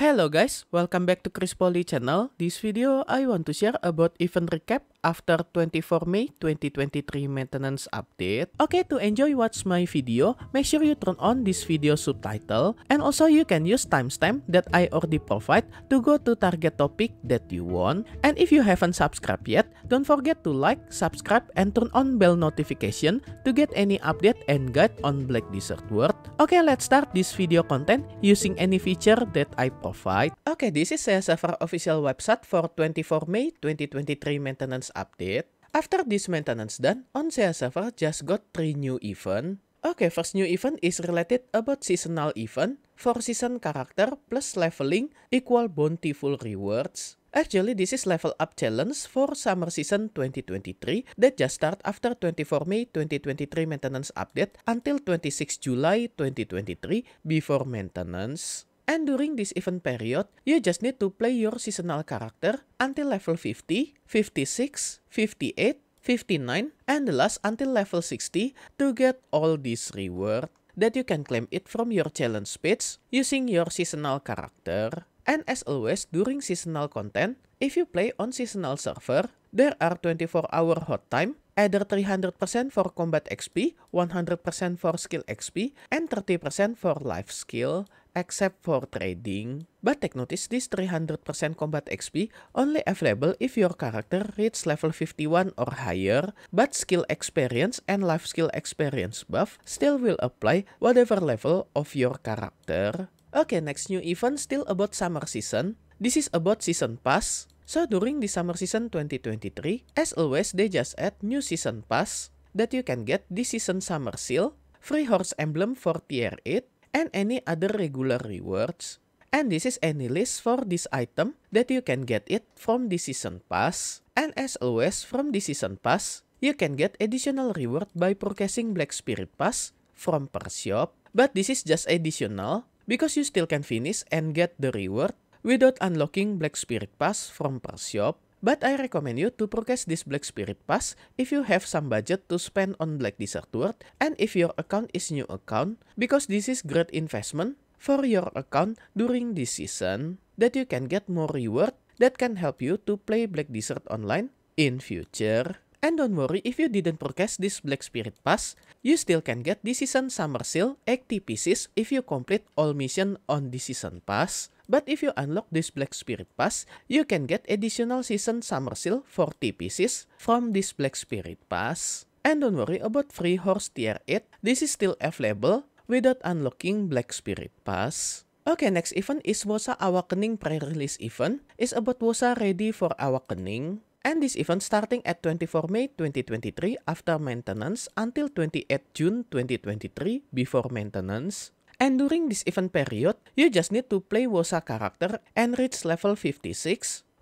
Hello guys, welcome back to Chris Poly channel. This video I want to share about event recap after 24 May 2023 maintenance update. Okay, to enjoy watch my video, make sure you turn on this video subtitle and also you can use timestamp that I already provide to go to target topic that you want. And if you haven't subscribed yet, don't forget to like, subscribe, and turn on bell notification to get any update and guide on Black Desert World. Okay, let's start this video content using any feature that I provide. Okay, this is a server official website for 24 May 2023 maintenance update. After this maintenance done, on SEA server just got 3 new event. Okay, first new event is related about seasonal event, for season character plus leveling equal bountiful rewards. Actually, this is level up challenge for summer season 2023 that just start after 24 May 2023 maintenance update until 26 July 2023 before maintenance. And during this event period, you just need to play your seasonal character until level 50, 56, 58, 59, and the last until level 60 to get all this reward that you can claim it from your challenge page using your seasonal character. And as always, during seasonal content, if you play on seasonal server, there are 24-hour hot time, either 300% for combat XP, 100% for skill XP, and 30% for life skill. except for trading. But take notice this 300% combat XP only available if your character reaches level 51 or higher, but skill experience and life skill experience buff still will apply whatever level of your character. Okay, next new event still about summer season. This is about season pass. So during the summer season 2023, as always they just add new season pass that you can get this season summer seal, free horse emblem for tier 8, and any other regular rewards. And this is any list for this item that you can get it from the season pass. And as always, from the season pass, you can get additional reward by purchasing Black Spirit Pass from per shop. But this is just additional because you still can finish and get the reward without unlocking Black Spirit Pass from per shop. But I recommend you to purchase this Black Spirit Pass if you have some budget to spend on Black Desert World and if your account is new account because this is great investment for your account during this season that you can get more reward that can help you to play Black Desert Online in future. And don't worry if you didn't purchase this Black Spirit Pass, you still can get this season Summer Sale 80 pieces if you complete all mission on this season pass. But if you unlock this Black Spirit Pass, you can get additional Season Summer Seal 40 pieces from this Black Spirit Pass. And don't worry about Free Horse Tier 8, this is still available without unlocking Black Spirit Pass. Okay, next event is Wosa Awakening pre-release event. is about Wosa ready for Awakening. And this event starting at 24 May 2023 after maintenance until 28 June 2023 before maintenance. And during this event period, you just need to play Wosa character and reach level 56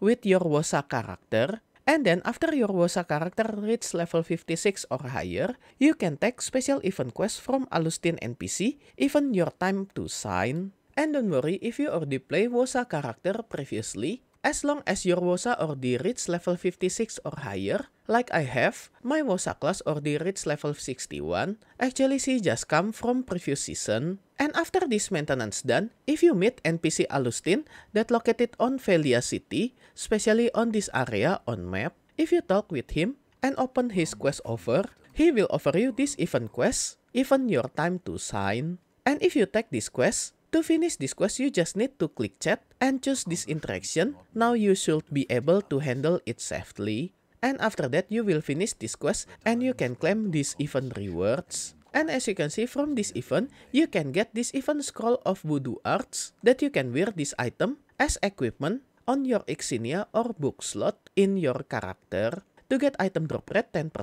with your Wosa character. And then after your Wosa character reach level 56 or higher, you can take special event quest from Alustin NPC, even your time to sign. And don't worry if you already play Wosa character previously, As long as your WOSA or D reads level 56 or higher, like I have, my WOSA class or D reads level 61, actually she just come from previous season. And after this maintenance done, if you meet NPC Alustin that located on Velia City, especially on this area on map, if you talk with him and open his quest offer, he will offer you this event quest, even your time to sign. And if you take this quest, To finish this quest, you just need to click chat and choose this interaction. Now you should be able to handle it safely. And after that, you will finish this quest and you can claim these event rewards. And as you can see from this event, you can get this event scroll of voodoo arts that you can wear this item as equipment on your Ixinia or book slot in your character. To get item drop rate 10%,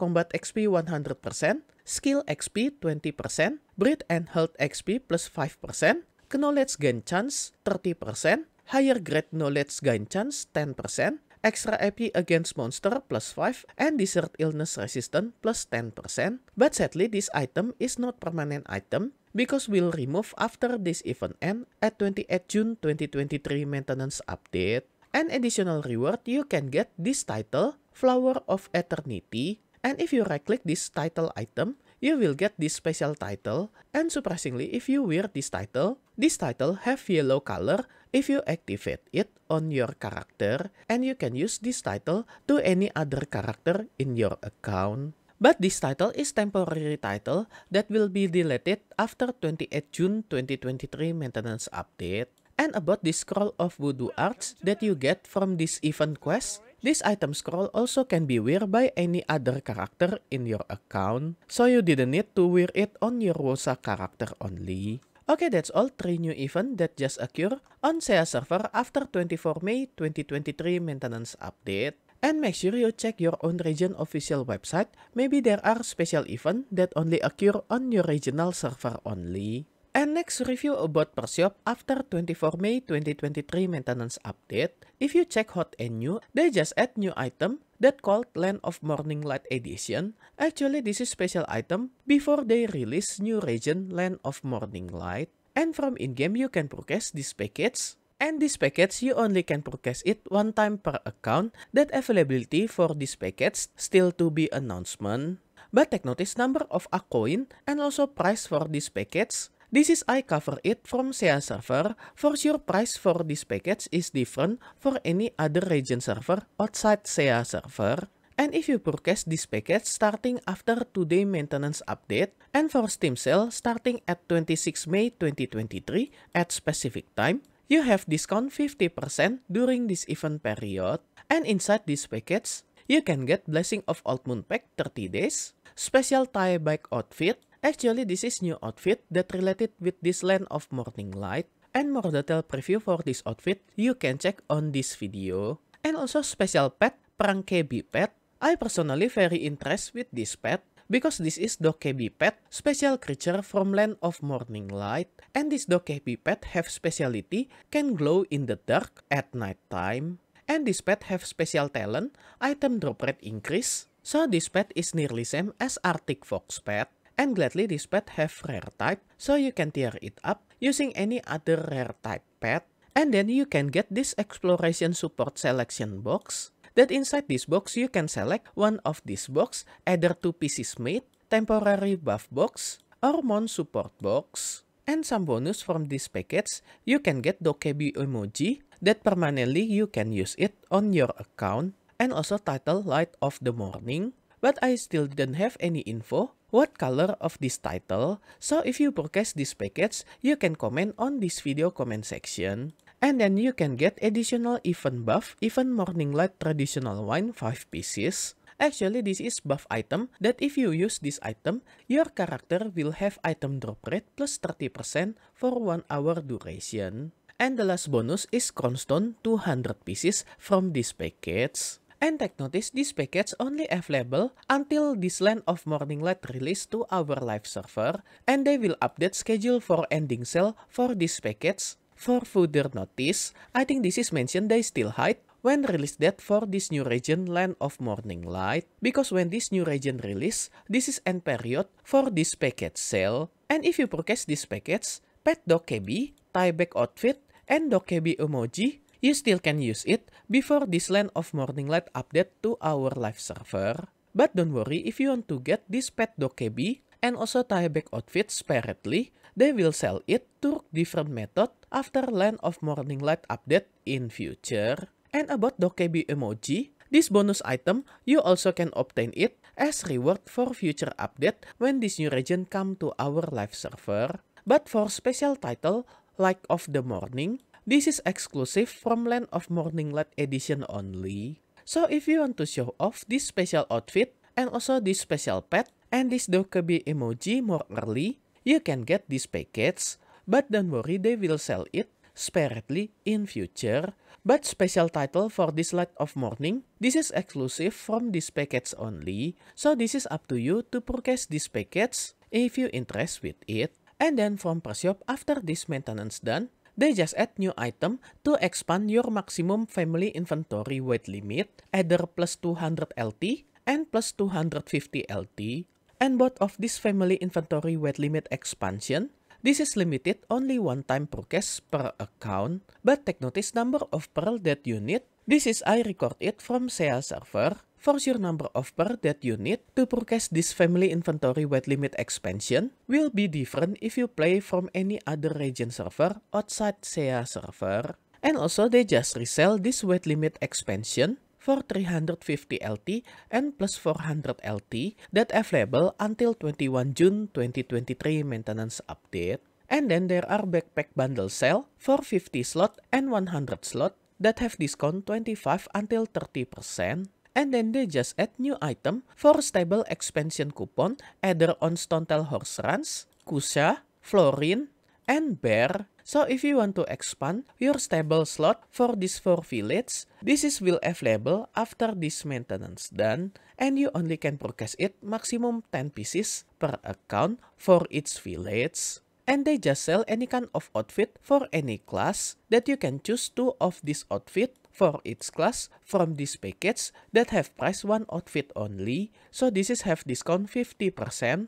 combat XP 100%, skill XP 20%, breed and health XP plus 5%, knowledge gain chance 30%, higher grade knowledge gain chance 10%, extra AP against monster plus 5, and desert illness resistant plus 10%. But sadly, this item is not permanent item because we'll remove after this event end at 28 June 2023 maintenance update. An additional reward you can get this title, Flower of Eternity, and if you right-click this title item, you will get this special title, and surprisingly if you wear this title, this title have yellow color if you activate it on your character, and you can use this title to any other character in your account. But this title is temporary title that will be deleted after 28 June 2023 maintenance update and about the scroll of voodoo arts that you get from this event quest, this item scroll also can be wear by any other character in your account, so you didn't need to wear it on your Wosa character only. Okay, that's all 3 new event that just occur on SEA server after 24 May 2023 maintenance update. And make sure you check your own region official website, maybe there are special event that only occur on your regional server only. And next review about Persiop after 24 May 2023 maintenance update. If you check Hot and New, they just add new item that called Land of Morning Light Edition. Actually, this is special item before they release new region Land of Morning Light. And from in-game, you can purchase this package. And this package, you only can purchase it one time per account. That availability for this package still to be announcement. But take notice number of a coin and also price for this package this is I cover it from SEA server, for sure price for this package is different for any other region server outside SEA server. And if you purchase this package starting after today maintenance update and for Steam sale starting at 26 May 2023 at specific time, you have discount 50% during this event period. And inside this package, you can get Blessing of Old Moon Pack 30 days, Special Tie Bike Outfit, Actually, this is new outfit that related with this land of morning light and more detail preview for this outfit you can check on this video. And also special pet, KB pet. I personally very interested with this pet because this is KB pet, special creature from land of morning light. And this KB pet have speciality, can glow in the dark at night time. And this pet have special talent, item drop rate increase. So this pet is nearly same as Arctic Fox pet. And gladly this pet have rare type, so you can tear it up using any other rare type pet. And then you can get this exploration support selection box. That inside this box you can select one of this box, either two pieces made, temporary buff box, or mount support box. And some bonus from this package, you can get Dokebi emoji that permanently you can use it on your account and also title Light of the Morning. But I still didn't have any info what color of this title. So if you purchase this package, you can comment on this video comment section. And then you can get additional event buff, even morning light traditional wine 5 pieces. Actually, this is buff item that if you use this item, your character will have item drop rate plus 30% for 1 hour duration. And the last bonus is Crownstone 200 pieces from this package. And take notice this package only available until this land of morning light release to our live server and they will update schedule for ending sale for this package. For further notice, I think this is mentioned they still hide when release date for this new region land of morning light because when this new region release, this is end period for this package sale. And if you purchase this package, pet KB tie back outfit, and Dokebi emoji you still can use it before this land of morning light update to our live server. But don't worry if you want to get this pet dokebi and also tieback outfit separately, they will sell it through different method after land of morning light update in future. And about dokebi emoji, this bonus item, you also can obtain it as reward for future update when this new region come to our live server. But for special title, like of the morning, this is exclusive from Land of Morning Light edition only. So if you want to show off this special outfit and also this special pet and this Dokubi emoji more early, you can get this package. But don't worry, they will sell it separately in future. But special title for this light of morning, this is exclusive from this package only. So this is up to you to purchase this package if you interest with it. And then from Pershop after this maintenance done, they just add new item to expand your maximum family inventory weight limit, either plus 200 LT and plus 250 LT. And both of this family inventory weight limit expansion This is limited only one time per case per account, but take notice number of pearl that you need. This is I record it from SEA server, force your number of per that you need to purchase this family inventory weight limit expansion will be different if you play from any other region server outside SEA server. And also they just resell this weight limit expansion for 350 LT and plus 400 LT that available until 21 June 2023 maintenance update. And then there are backpack bundle sale for 50 slot and 100 slot that have discount 25 until 30% and then they just add new item for stable expansion coupon either on Stontel Horse Runs, Kusha, Florin, and Bear. So if you want to expand your stable slot for these 4 fillets, this is will available after this maintenance done and you only can purchase it maximum 10 pieces per account for each fillets. And they just sell any kind of outfit for any class that you can choose two of this outfit for each class from this package that have price one outfit only, so this is have discount 50%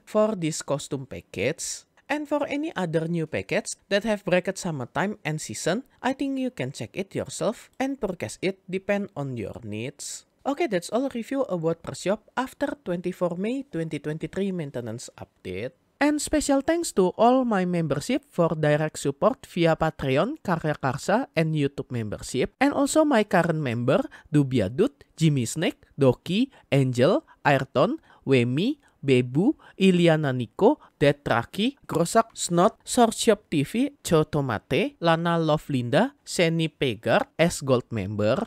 for this costume package. And for any other new packages that have bracket summertime and season, I think you can check it yourself and purchase it depend on your needs. Okay, that's all review about Pershop after 24 May 2023 maintenance update. And special thanks to all my membership for direct support via Patreon, Karya Karsa, and YouTube membership. And also my current member, Dubia Dut, Jimmy Snake, Doki, Angel, Ayrton, Wemi, Bebu, Iliana Nico, Detraki, Grosak Snot, Sorshop TV, Chotomate, Lana Lovlinda, Seni Pegar, S Gold Member,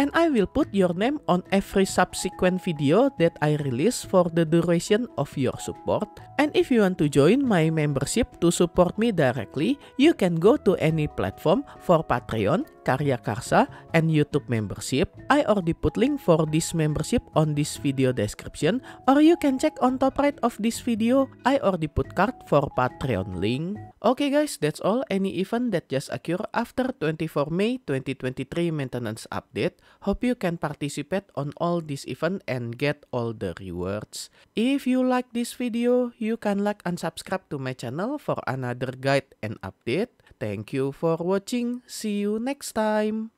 and I will put your name on every subsequent video that I release for the duration of your support. And if you want to join my membership to support me directly, you can go to any platform for Patreon, Karya Karsa, and YouTube membership. I already put link for this membership on this video description or you can check on top right of this video. I already put card for Patreon link. Okay guys, that's all. Any event that just occurred after 24 May 2023 maintenance update Hope you can participate on all this event and get all the rewards. If you like this video, you can like and subscribe to my channel for another guide and update. Thank you for watching. See you next time.